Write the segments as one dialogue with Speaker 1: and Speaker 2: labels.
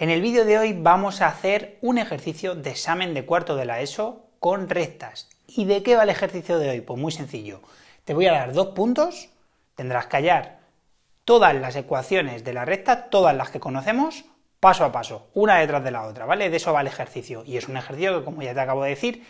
Speaker 1: En el vídeo de hoy vamos a hacer un ejercicio de examen de cuarto de la ESO con rectas. ¿Y de qué va el ejercicio de hoy? Pues muy sencillo. Te voy a dar dos puntos, tendrás que hallar todas las ecuaciones de la recta, todas las que conocemos, paso a paso, una detrás de la otra, ¿vale? De eso va el ejercicio. Y es un ejercicio que, como ya te acabo de decir,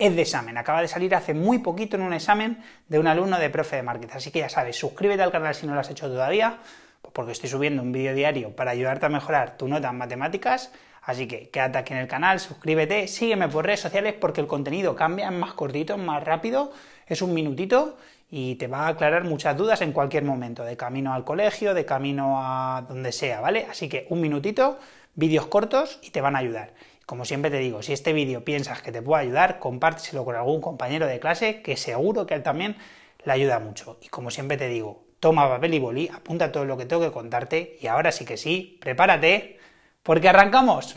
Speaker 1: es de examen. Acaba de salir hace muy poquito en un examen de un alumno de profe de marketing. Así que ya sabes, suscríbete al canal si no lo has hecho todavía pues porque estoy subiendo un vídeo diario para ayudarte a mejorar tu nota en matemáticas. Así que quédate aquí en el canal, suscríbete, sígueme por redes sociales porque el contenido cambia, es más cortito, más rápido, es un minutito y te va a aclarar muchas dudas en cualquier momento, de camino al colegio, de camino a donde sea, ¿vale? Así que un minutito, vídeos cortos y te van a ayudar. Como siempre te digo, si este vídeo piensas que te puede ayudar, compárteselo con algún compañero de clase que seguro que él también le ayuda mucho. Y como siempre te digo, toma papel y bolí, apunta todo lo que tengo que contarte y ahora sí que sí, prepárate porque arrancamos.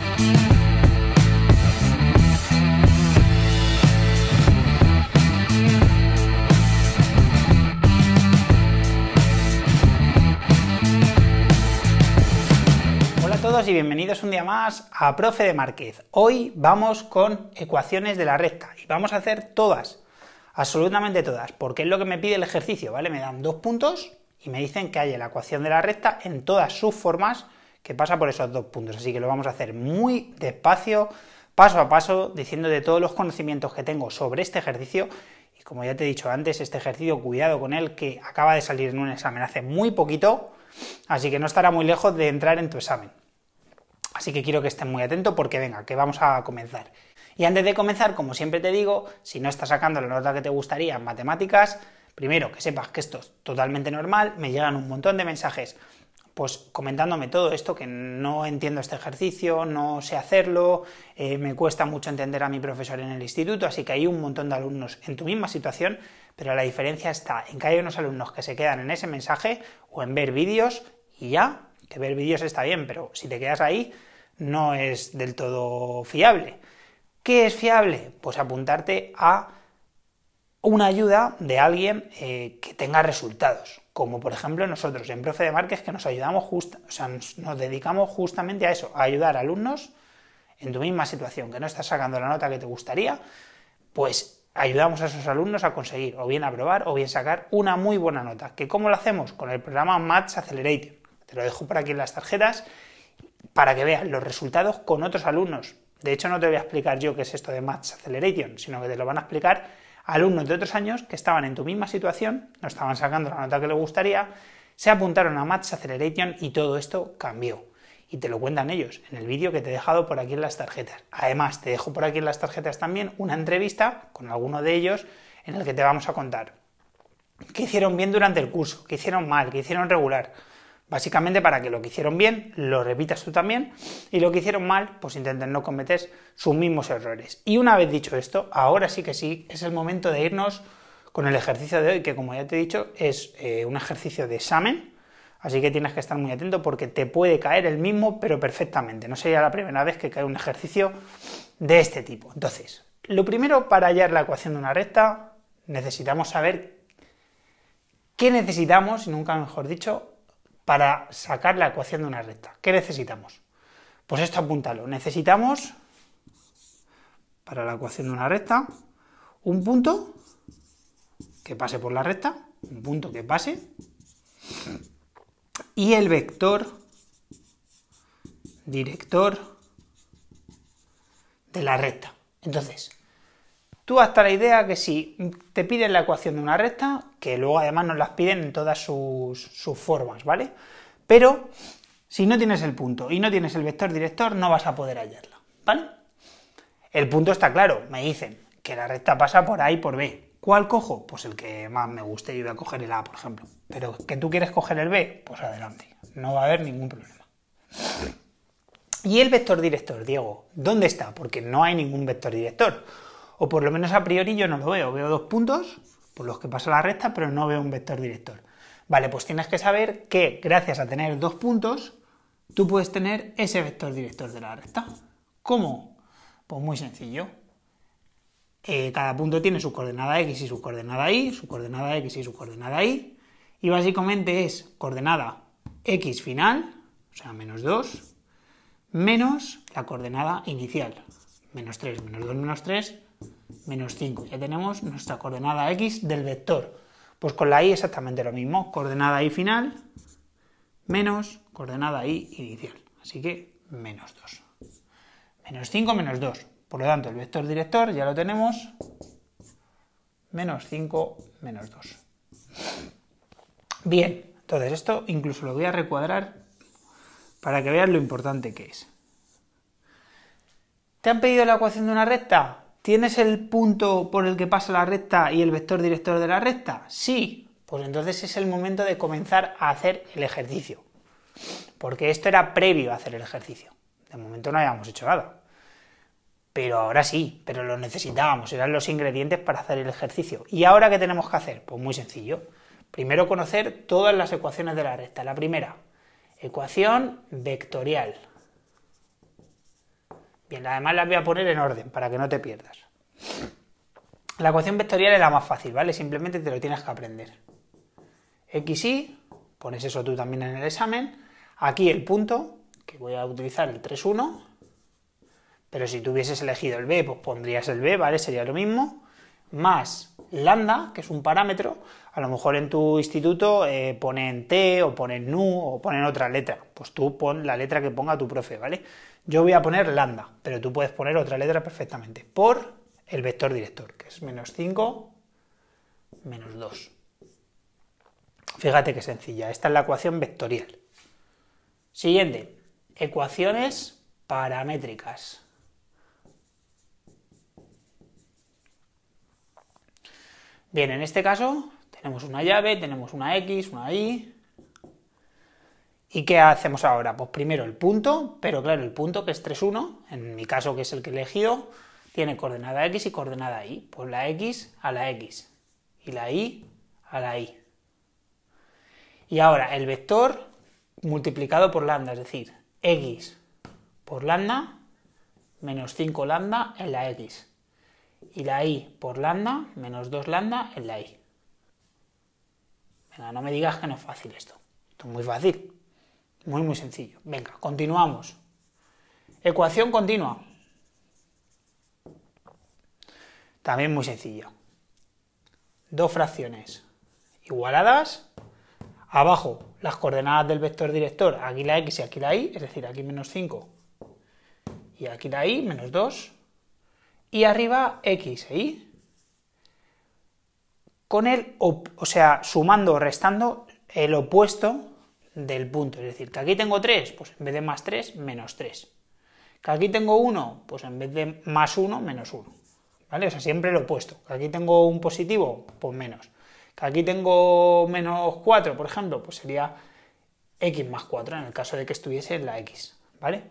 Speaker 1: Hola a todos y bienvenidos un día más a Profe de Márquez. Hoy vamos con ecuaciones de la recta y vamos a hacer todas absolutamente todas, porque es lo que me pide el ejercicio, ¿vale? Me dan dos puntos y me dicen que haya la ecuación de la recta en todas sus formas que pasa por esos dos puntos, así que lo vamos a hacer muy despacio, paso a paso, diciendo de todos los conocimientos que tengo sobre este ejercicio y como ya te he dicho antes, este ejercicio, cuidado con él, que acaba de salir en un examen hace muy poquito, así que no estará muy lejos de entrar en tu examen. Así que quiero que estén muy atentos porque venga, que vamos a comenzar. Y antes de comenzar, como siempre te digo, si no estás sacando la nota que te gustaría en matemáticas, primero que sepas que esto es totalmente normal, me llegan un montón de mensajes pues comentándome todo esto, que no entiendo este ejercicio, no sé hacerlo, eh, me cuesta mucho entender a mi profesor en el instituto, así que hay un montón de alumnos en tu misma situación, pero la diferencia está en que hay unos alumnos que se quedan en ese mensaje o en ver vídeos y ya, que ver vídeos está bien, pero si te quedas ahí no es del todo fiable. ¿Qué es fiable? Pues apuntarte a una ayuda de alguien eh, que tenga resultados, como por ejemplo nosotros en Profe de Márquez que nos ayudamos o sea, nos, dedicamos justamente a eso, a ayudar a alumnos en tu misma situación, que no estás sacando la nota que te gustaría, pues ayudamos a esos alumnos a conseguir o bien aprobar o bien sacar una muy buena nota. ¿Que ¿Cómo lo hacemos? Con el programa Maths Accelerator. Te lo dejo por aquí en las tarjetas para que veas los resultados con otros alumnos. De hecho, no te voy a explicar yo qué es esto de Match Acceleration, sino que te lo van a explicar alumnos de otros años que estaban en tu misma situación, no estaban sacando la nota que les gustaría, se apuntaron a Match Acceleration y todo esto cambió. Y te lo cuentan ellos en el vídeo que te he dejado por aquí en las tarjetas. Además, te dejo por aquí en las tarjetas también una entrevista con alguno de ellos en el que te vamos a contar qué hicieron bien durante el curso, qué hicieron mal, qué hicieron regular Básicamente para que lo que hicieron bien lo repitas tú también y lo que hicieron mal pues intenten no cometer sus mismos errores. Y una vez dicho esto, ahora sí que sí, es el momento de irnos con el ejercicio de hoy que como ya te he dicho es eh, un ejercicio de examen, así que tienes que estar muy atento porque te puede caer el mismo pero perfectamente. No sería la primera vez que cae un ejercicio de este tipo. Entonces, lo primero para hallar la ecuación de una recta necesitamos saber qué necesitamos, y nunca mejor dicho, para sacar la ecuación de una recta. ¿Qué necesitamos? Pues esto apuntalo. Necesitamos, para la ecuación de una recta, un punto que pase por la recta, un punto que pase, y el vector director de la recta. Entonces, Tú hasta la idea que si te piden la ecuación de una recta, que luego además nos las piden en todas sus, formas, ¿vale? Pero si no tienes el punto y no tienes el vector director, no vas a poder hallarla, ¿vale? El punto está claro, me dicen que la recta pasa por A y por B. ¿Cuál cojo? Pues el que más me guste, y voy a coger el A, por ejemplo. Pero que tú quieres coger el B, pues adelante, no va a haber ningún problema. ¿Y el vector director, Diego? ¿Dónde está? Porque no hay ningún vector director. O por lo menos a priori yo no lo veo. Veo dos puntos por los que pasa la recta, pero no veo un vector director. Vale, pues tienes que saber que gracias a tener dos puntos, tú puedes tener ese vector director de la recta. ¿Cómo? Pues muy sencillo. Eh, cada punto tiene su coordenada x y su coordenada y, su coordenada x y su coordenada y, y básicamente es coordenada x final, o sea, menos 2, menos la coordenada inicial, menos 3, menos 2, menos 3, menos 5. Ya tenemos nuestra coordenada x del vector. Pues con la y exactamente lo mismo, coordenada y final menos coordenada y inicial. Así que menos 2. Menos 5 menos 2. Por lo tanto, el vector director ya lo tenemos. Menos 5 menos 2. Bien, entonces esto incluso lo voy a recuadrar para que veas lo importante que es. ¿Te han pedido la ecuación de una recta? ¿Tienes el punto por el que pasa la recta y el vector director de la recta? Sí, pues entonces es el momento de comenzar a hacer el ejercicio. Porque esto era previo a hacer el ejercicio. De momento no habíamos hecho nada. Pero ahora sí, pero lo necesitábamos, eran los ingredientes para hacer el ejercicio. ¿Y ahora qué tenemos que hacer? Pues muy sencillo. Primero conocer todas las ecuaciones de la recta. La primera, ecuación vectorial. Bien, además las voy a poner en orden para que no te pierdas. La ecuación vectorial es la más fácil, ¿vale? Simplemente te lo tienes que aprender. XY, pones eso tú también en el examen. Aquí el punto, que voy a utilizar el 3, 1. Pero si tú hubieses elegido el B, pues pondrías el B, ¿vale? Sería lo mismo. Más lambda, que es un parámetro. A lo mejor en tu instituto eh, ponen T o ponen NU o ponen otra letra. Pues tú pon la letra que ponga tu profe, ¿vale? Yo voy a poner lambda, pero tú puedes poner otra letra perfectamente. Por el vector director, que es menos 5, menos 2. Fíjate qué sencilla. Esta es la ecuación vectorial. Siguiente. Ecuaciones paramétricas. Bien, en este caso tenemos una llave, tenemos una X, una Y. ¿Y qué hacemos ahora? Pues primero el punto, pero claro, el punto que es 3, 1, en mi caso que es el que he elegido, tiene coordenada X y coordenada Y. Pues la X a la X y la Y a la Y. Y ahora el vector multiplicado por lambda, es decir, X por lambda menos 5 lambda en la X. Y la Y por lambda menos 2 lambda en la Y. Venga, no me digas que no es fácil esto. Esto es muy fácil. Muy, muy sencillo. Venga, continuamos. Ecuación continua. También muy sencillo. Dos fracciones igualadas. Abajo las coordenadas del vector director. Aquí la x y aquí la y, es decir, aquí menos 5. Y aquí la y, menos 2. Y arriba x e y con el, o, sea, sumando o restando el opuesto del punto. Es decir, que aquí tengo 3, pues en vez de más 3, menos 3. Que aquí tengo 1, pues en vez de más 1, menos 1. ¿Vale? O sea, siempre el opuesto. Que aquí tengo un positivo, pues menos. Que aquí tengo menos 4, por ejemplo, pues sería x más 4 en el caso de que estuviese en la x. ¿Vale?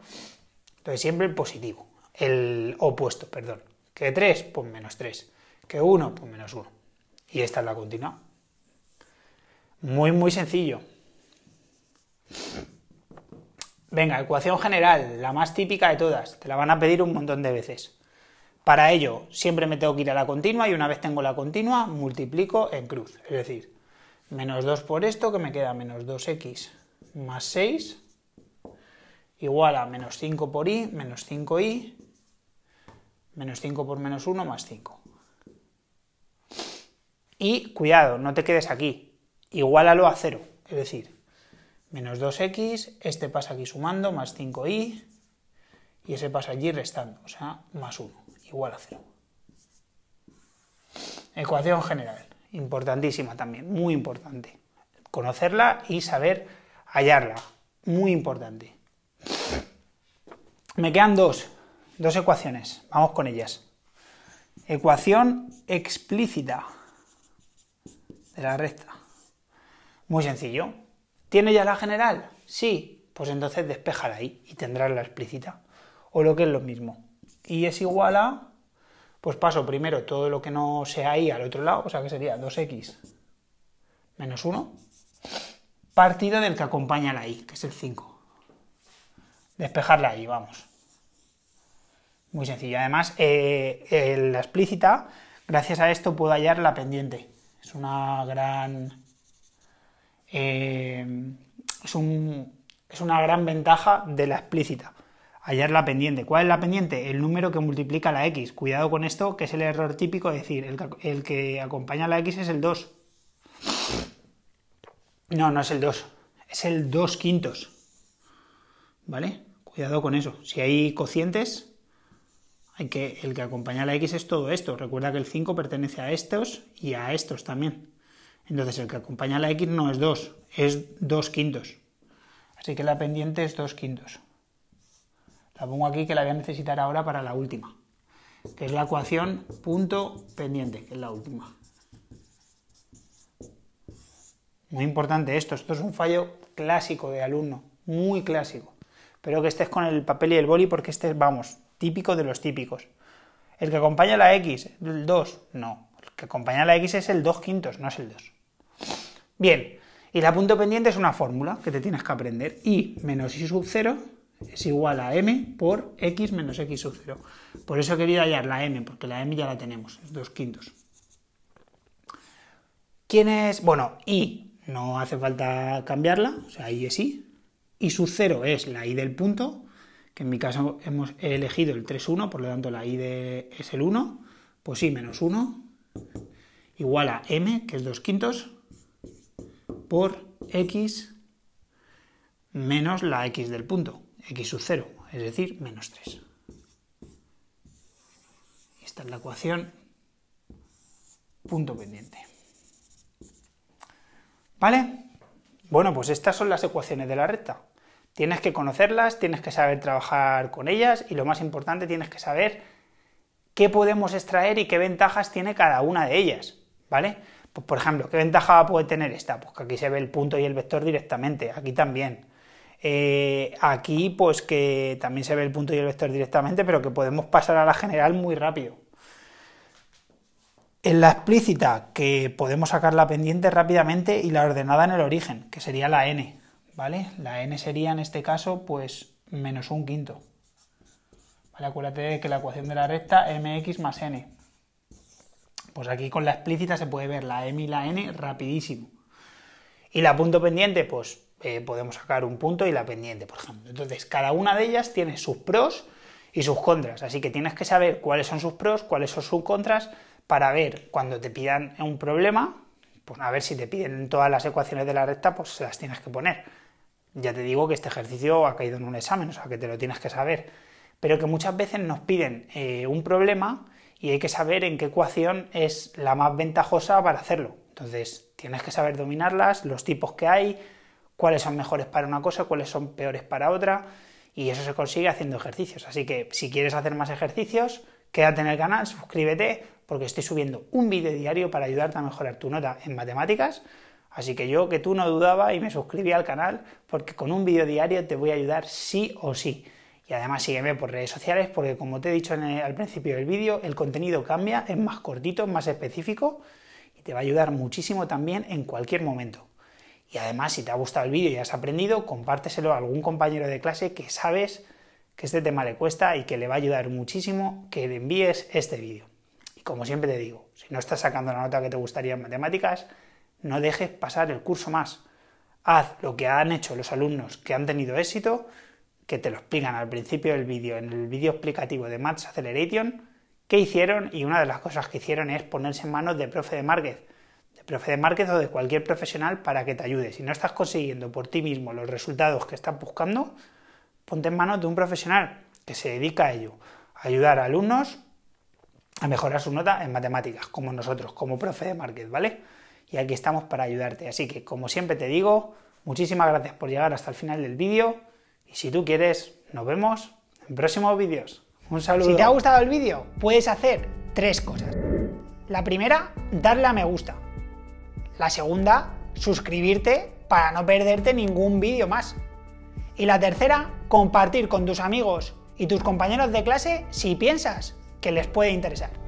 Speaker 1: Entonces siempre el positivo, el opuesto, perdón. Que 3, pues menos 3. Que 1, pues menos 1. Y esta es la continua. Muy, muy sencillo. Venga, ecuación general, la más típica de todas. Te la van a pedir un montón de veces. Para ello, siempre me tengo que ir a la continua y una vez tengo la continua, multiplico en cruz. Es decir, menos 2 por esto, que me queda menos 2x más 6, igual a menos 5 por y, menos 5y, menos 5 por menos 1 más 5. Y cuidado, no te quedes aquí. Igualalo a cero. Es decir, menos 2x, este pasa aquí sumando, más 5y, y ese pasa allí restando, o sea, más 1, igual a 0. Ecuación general, importantísima también, muy importante. Conocerla y saber hallarla, muy importante. Me quedan dos, dos ecuaciones, vamos con ellas. Ecuación explícita de la recta. Muy sencillo. ¿Tiene ya la general? Sí, pues entonces despeja ahí y tendrás la explícita. O lo que es lo mismo. Y es igual a, pues paso primero todo lo que no sea y al otro lado, o sea que sería 2x menos 1, partida del que acompaña la y, que es el 5. despejarla ahí vamos. Muy sencillo. Además, eh, eh, la explícita, gracias a esto puedo hallar la pendiente es una gran. Eh, es, es una gran ventaja de la explícita. Hallar la pendiente. ¿Cuál es la pendiente? El número que multiplica la x. Cuidado con esto, que es el error típico, es decir, el que, el que acompaña a la x es el 2. No, no es el 2, es el 2 quintos. ¿Vale? Cuidado con eso. Si hay cocientes, que, el que acompaña a la X es todo esto. Recuerda que el 5 pertenece a estos y a estos también. Entonces el que acompaña a la X no es 2, es 2 quintos. Así que la pendiente es 2 quintos. La pongo aquí que la voy a necesitar ahora para la última, que es la ecuación punto pendiente, que es la última. Muy importante esto, esto es un fallo clásico de alumno, muy clásico. Espero que estés con el papel y el boli porque este, vamos, típico de los típicos. El que acompaña la X, el 2, no. El que acompaña la X es el 2 quintos, no es el 2. Bien, y la punto pendiente es una fórmula que te tienes que aprender. Y menos y sub 0 es igual a m por x menos x sub 0. Por eso he querido hallar la m, porque la m ya la tenemos, es 2 quintos. ¿Quién es? Bueno, y no hace falta cambiarla, o sea, y es y. Y sub 0 es la y del punto, en mi caso hemos elegido el 3,1, por lo tanto la i de, es el 1, pues sí, menos 1 igual a m, que es 2 quintos, por x menos la x del punto, x sub 0, es decir, menos 3. Esta es la ecuación punto pendiente. ¿Vale? Bueno, pues estas son las ecuaciones de la recta. Tienes que conocerlas, tienes que saber trabajar con ellas y lo más importante, tienes que saber qué podemos extraer y qué ventajas tiene cada una de ellas, ¿vale? Pues por ejemplo, ¿qué ventaja puede tener esta? Pues que aquí se ve el punto y el vector directamente, aquí también. Eh, aquí pues que también se ve el punto y el vector directamente, pero que podemos pasar a la general muy rápido. En la explícita, que podemos sacar la pendiente rápidamente y la ordenada en el origen, que sería la n. La n sería en este caso pues menos un quinto. Acuérdate de que la ecuación de la recta mx más n. Pues aquí con la explícita se puede ver la m y la n rapidísimo. Y la punto pendiente, pues eh, podemos sacar un punto y la pendiente, por ejemplo. Entonces, cada una de ellas tiene sus pros y sus contras. Así que tienes que saber cuáles son sus pros, cuáles son sus contras, para ver cuando te pidan un problema, pues a ver si te piden todas las ecuaciones de la recta, pues las tienes que poner. Ya te digo que este ejercicio ha caído en un examen, o sea que te lo tienes que saber, pero que muchas veces nos piden eh, un problema y hay que saber en qué ecuación es la más ventajosa para hacerlo. Entonces, tienes que saber dominarlas, los tipos que hay, cuáles son mejores para una cosa, cuáles son peores para otra, y eso se consigue haciendo ejercicios. Así que si quieres hacer más ejercicios, quédate en el canal, suscríbete, porque estoy subiendo un vídeo diario para ayudarte a mejorar tu nota en matemáticas Así que yo que tú no dudaba y me suscribí al canal porque con un vídeo diario te voy a ayudar sí o sí. Y además sígueme por redes sociales porque como te he dicho al principio del vídeo, el contenido cambia, es más cortito, es más específico y te va a ayudar muchísimo también en cualquier momento. Y además, si te ha gustado el vídeo y has aprendido, compárteselo a algún compañero de clase que sabes que este tema le cuesta y que le va a ayudar muchísimo que le envíes este vídeo. Y como siempre te digo, si no estás sacando la nota que te gustaría en matemáticas, no dejes pasar el curso más. Haz lo que han hecho los alumnos que han tenido éxito, que te lo explican al principio del vídeo, en el vídeo explicativo de Maths Acceleration, qué hicieron y una de las cosas que hicieron es ponerse en manos de profe de Márquez, de profe de Márquez o de cualquier profesional para que te ayude. Si no estás consiguiendo por ti mismo los resultados que estás buscando, ponte en manos de un profesional que se dedica a ello, a ayudar a alumnos a mejorar su nota en matemáticas, como nosotros, como profe de Márquez, ¿vale? y aquí estamos para ayudarte. Así que, como siempre te digo, muchísimas gracias por llegar hasta el final del vídeo y si tú quieres, nos vemos en próximos vídeos. Un saludo. Si te ha gustado el vídeo, puedes hacer tres cosas. La primera, darle a me gusta. La segunda, suscribirte para no perderte ningún vídeo más. Y la tercera, compartir con tus amigos y tus compañeros de clase si piensas que les puede interesar.